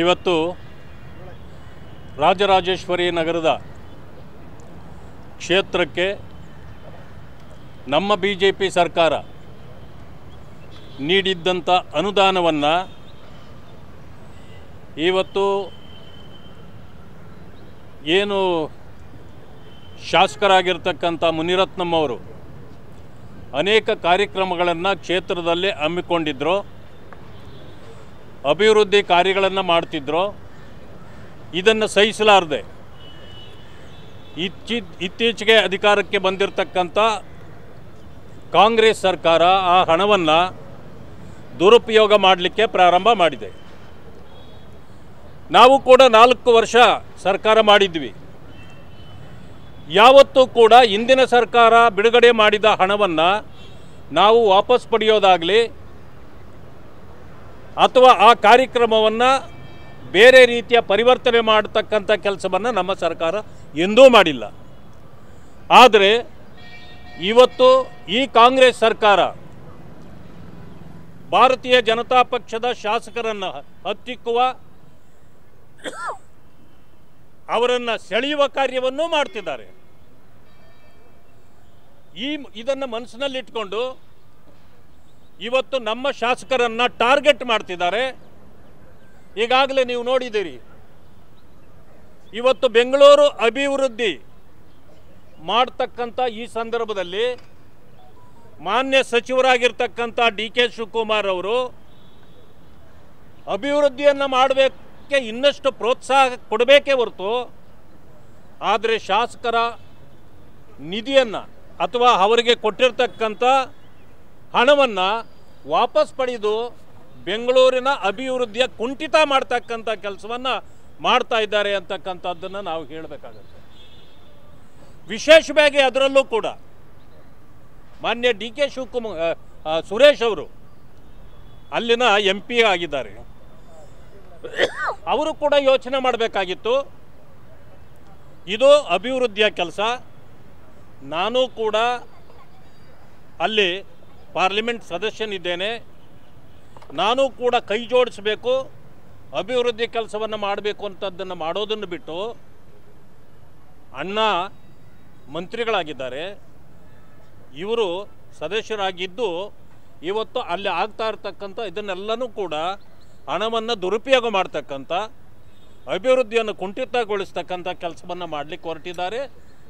ಇವತ್ತು ರಾಜರಾಜೇಶ್ವರಿ ನಗರದ ಕ್ಷೇತ್ರಕ್ಕೆ ನಮ್ಮ ಬಿ ಜೆ ಪಿ ಸರ್ಕಾರ ನೀಡಿದ್ದಂಥ ಅನುದಾನವನ್ನು ಇವತ್ತು ಏನು ಶಾಸಕರಾಗಿರ್ತಕ್ಕಂಥ ಮುನಿರತ್ನಂ ಅವರು ಅನೇಕ ಕಾರ್ಯಕ್ರಮಗಳನ್ನು ಕ್ಷೇತ್ರದಲ್ಲೇ ಹಮ್ಮಿಕೊಂಡಿದ್ದರು ಅಭಿವೃದ್ಧಿ ಕಾರ್ಯಗಳನ್ನು ಮಾಡ್ತಿದ್ರು ಇದನ್ನು ಸಹಿಸಲಾರದೆ ಇಚ್ಚಿ ಇತ್ತೀಚೆಗೆ ಅಧಿಕಾರಕ್ಕೆ ಬಂದಿರತಕ್ಕಂಥ ಕಾಂಗ್ರೆಸ್ ಸರ್ಕಾರ ಆ ಹಣವನ್ನು ದುರುಪಯೋಗ ಮಾಡಲಿಕ್ಕೆ ಪ್ರಾರಂಭ ಮಾಡಿದೆ ನಾವು ಕೂಡ ನಾಲ್ಕು ವರ್ಷ ಸರ್ಕಾರ ಮಾಡಿದ್ವಿ ಯಾವತ್ತೂ ಕೂಡ ಹಿಂದಿನ ಸರ್ಕಾರ ಬಿಡುಗಡೆ ಮಾಡಿದ ಹಣವನ್ನು ನಾವು ವಾಪಸ್ ಪಡೆಯೋದಾಗಲಿ ಅಥವಾ ಆ ಕಾರ್ಯಕ್ರಮವನ್ನು ಬೇರೆ ರೀತಿಯ ಪರಿವರ್ತನೆ ಮಾಡತಕ್ಕಂಥ ಕೆಲಸವನ್ನು ನಮ್ಮ ಸರ್ಕಾರ ಎಂದೂ ಮಾಡಿಲ್ಲ ಆದರೆ ಇವತ್ತು ಈ ಕಾಂಗ್ರೆಸ್ ಸರ್ಕಾರ ಭಾರತೀಯ ಜನತಾ ಪಕ್ಷದ ಶಾಸಕರನ್ನು ಹತ್ತಿಕ್ಕುವ ಅವರನ್ನು ಸೆಳೆಯುವ ಕಾರ್ಯವನ್ನೂ ಮಾಡ್ತಿದ್ದಾರೆ ಈ ಇದನ್ನು ಮನಸ್ಸಿನಲ್ಲಿಟ್ಕೊಂಡು ಇವತ್ತು ನಮ್ಮ ಶಾಸಕರನ್ನ ಟಾರ್ಗೆಟ್ ಮಾಡ್ತಿದ್ದಾರೆ ಈಗಾಗಲೇ ನೀವು ನೋಡಿದ್ದೀರಿ ಇವತ್ತು ಬೆಂಗಳೂರು ಅಭಿವೃದ್ಧಿ ಮಾಡ್ತಕ್ಕಂಥ ಈ ಸಂದರ್ಭದಲ್ಲಿ ಮಾನ್ಯ ಸಚಿವರಾಗಿರ್ತಕ್ಕಂಥ ಡಿ ಕೆ ಶಿವಕುಮಾರ್ ಅವರು ಅಭಿವೃದ್ಧಿಯನ್ನು ಮಾಡಬೇಕೆ ಇನ್ನಷ್ಟು ಪ್ರೋತ್ಸಾಹ ಕೊಡಬೇಕೇ ಹೊರತು ಆದರೆ ಶಾಸಕರ ನಿಧಿಯನ್ನು ಅಥವಾ ಅವರಿಗೆ ಕೊಟ್ಟಿರ್ತಕ್ಕಂಥ ಹಣವನ್ನು ವಾಪಸ್ ಪಡೆದು ಬೆಂಗಳೂರಿನ ಅಭಿವೃದ್ಧಿಯ ಕುಂಠಿತ ಮಾಡ್ತಕ್ಕಂಥ ಕೆಲಸವನ್ನು ಮಾಡ್ತಾ ಇದ್ದಾರೆ ಅಂತಕ್ಕಂಥದ್ದನ್ನು ನಾವು ಹೇಳಬೇಕಾಗತ್ತೆ ವಿಶೇಷವಾಗಿ ಅದರಲ್ಲೂ ಕೂಡ ಮಾನ್ಯ ಡಿ ಕೆ ಶಿವಕುಮಾರ್ ಸುರೇಶ್ ಅವರು ಅಲ್ಲಿನ ಎಂ ಪಿ ಆಗಿದ್ದಾರೆ ಅವರು ಕೂಡ ಯೋಚನೆ ಮಾಡಬೇಕಾಗಿತ್ತು ಇದು ಅಭಿವೃದ್ಧಿಯ ಕೆಲಸ ನಾನು ಕೂಡ ಅಲ್ಲಿ ಪಾರ್ಲಿಮೆಂಟ್ ಸದಸ್ಯನಿದ್ದೇನೆ ನಾನು ಕೂಡ ಕೈ ಜೋಡಿಸಬೇಕು ಅಭಿವೃದ್ಧಿ ಕೆಲಸವನ್ನು ಮಾಡಬೇಕು ಅಂತದ್ದನ್ನು ಮಾಡೋದನ್ನು ಬಿಟ್ಟು ಅಣ್ಣ ಮಂತ್ರಿಗಳಾಗಿದ್ದಾರೆ ಇವರು ಸದಸ್ಯರಾಗಿದ್ದು ಇವತ್ತು ಅಲ್ಲಿ ಆಗ್ತಾ ಇರ್ತಕ್ಕಂಥ ಇದನ್ನೆಲ್ಲನೂ ಕೂಡ ಹಣವನ್ನು ದುರುಪಯೋಗ ಮಾಡ್ತಕ್ಕಂಥ ಅಭಿವೃದ್ಧಿಯನ್ನು ಕುಂಠಿತಗೊಳಿಸ್ತಕ್ಕಂಥ ಕೆಲಸವನ್ನು ಮಾಡಲಿಕ್ಕೆ ಹೊರಟಿದ್ದಾರೆ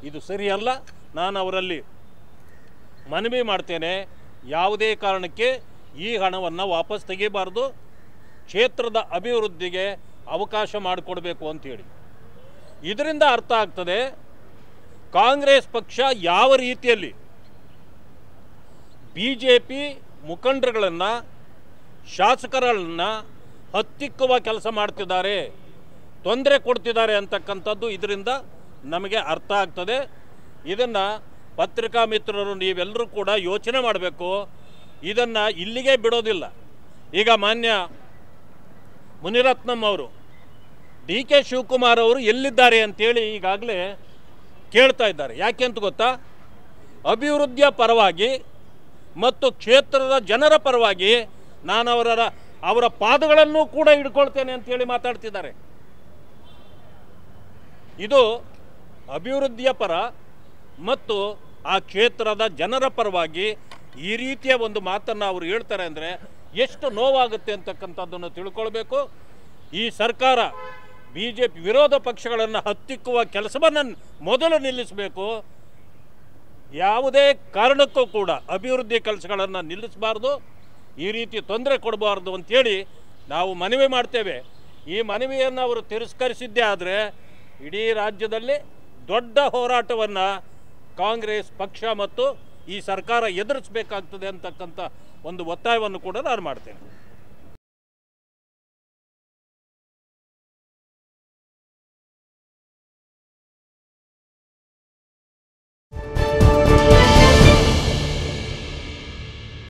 ಇದು ಸರಿಯಲ್ಲ ನಾನು ಅವರಲ್ಲಿ ಮನವಿ ಮಾಡ್ತೇನೆ ಯಾವುದೇ ಕಾರಣಕ್ಕೆ ಈ ಹಣವನ್ನು ವಾಪಸ್ ತೆಗಿಬಾರ್ದು ಕ್ಷೇತ್ರದ ಅಭಿವೃದ್ಧಿಗೆ ಅವಕಾಶ ಮಾಡಿಕೊಡ್ಬೇಕು ಅಂಥೇಳಿ ಇದರಿಂದ ಅರ್ಥ ಆಗ್ತದೆ ಕಾಂಗ್ರೆಸ್ ಪಕ್ಷ ಯಾವ ರೀತಿಯಲ್ಲಿ ಬಿ ಜೆ ಪಿ ಮುಖಂಡರುಗಳನ್ನು ಶಾಸಕರನ್ನು ಹತ್ತಿಕ್ಕುವ ಕೆಲಸ ಮಾಡ್ತಿದ್ದಾರೆ ತೊಂದರೆ ಕೊಡ್ತಿದ್ದಾರೆ ಅಂತಕ್ಕಂಥದ್ದು ಇದರಿಂದ ನಮಗೆ ಅರ್ಥ ಆಗ್ತದೆ ಇದನ್ನು ಪತ್ರಿಕಾ ಮಿತ್ರರು ನೀವೆಲ್ಲರೂ ಕೂಡ ಯೋಚನೆ ಮಾಡಬೇಕು ಇದನ್ನು ಇಲ್ಲಿಗೆ ಬಿಡೋದಿಲ್ಲ ಈಗ ಮಾನ್ಯ ಮುನಿರತ್ನಂ ಅವರು ಡಿ ಕೆ ಶಿವಕುಮಾರ್ ಅವರು ಎಲ್ಲಿದ್ದಾರೆ ಅಂತೇಳಿ ಈಗಾಗಲೇ ಕೇಳ್ತಾ ಇದ್ದಾರೆ ಯಾಕೆ ಅಂತ ಗೊತ್ತಾ ಅಭಿವೃದ್ಧಿಯ ಪರವಾಗಿ ಮತ್ತು ಕ್ಷೇತ್ರದ ಜನರ ಪರವಾಗಿ ನಾನು ಅವರ ಅವರ ಪಾದಗಳನ್ನು ಕೂಡ ಇಡ್ಕೊಳ್ತೇನೆ ಅಂತೇಳಿ ಮಾತಾಡ್ತಿದ್ದಾರೆ ಇದು ಅಭಿವೃದ್ಧಿಯ ಪರ ಮತ್ತು ಆ ಕ್ಷೇತ್ರದ ಜನರ ಪರವಾಗಿ ಈ ರೀತಿಯ ಒಂದು ಮಾತನ್ನು ಅವರು ಹೇಳ್ತಾರೆ ಅಂದರೆ ಎಷ್ಟು ನೋವಾಗುತ್ತೆ ಅಂತಕ್ಕಂಥದ್ದನ್ನು ತಿಳ್ಕೊಳ್ಬೇಕು ಈ ಸರ್ಕಾರ ಬಿ ಜೆ ಪಿ ವಿರೋಧ ಪಕ್ಷಗಳನ್ನು ಹತ್ತಿಕ್ಕುವ ಕೆಲಸವನ್ನು ಮೊದಲು ನಿಲ್ಲಿಸಬೇಕು ಯಾವುದೇ ಕಾರಣಕ್ಕೂ ಕೂಡ ಅಭಿವೃದ್ಧಿ ಕೆಲಸಗಳನ್ನು ನಿಲ್ಲಿಸಬಾರ್ದು ಈ ರೀತಿ ತೊಂದರೆ ಕೊಡಬಾರ್ದು ಅಂಥೇಳಿ ನಾವು ಮನವಿ ಮಾಡ್ತೇವೆ ಈ ಮನವಿಯನ್ನು ಅವರು ತಿರಸ್ಕರಿಸಿದ್ದೇ ಆದರೆ ಇಡೀ ರಾಜ್ಯದಲ್ಲಿ ದೊಡ್ಡ ಹೋರಾಟವನ್ನು ಕಾಂಗ್ರೆಸ್ ಪಕ್ಷ ಮತ್ತು ಈ ಸರ್ಕಾರ ಎದುರಿಸಬೇಕಾಗ್ತದೆ ಅಂತಕ್ಕಂಥ ಒಂದು ಒತ್ತಾಯವನ್ನು ಕೂಡ ನಾನು ಮಾಡ್ತೇನೆ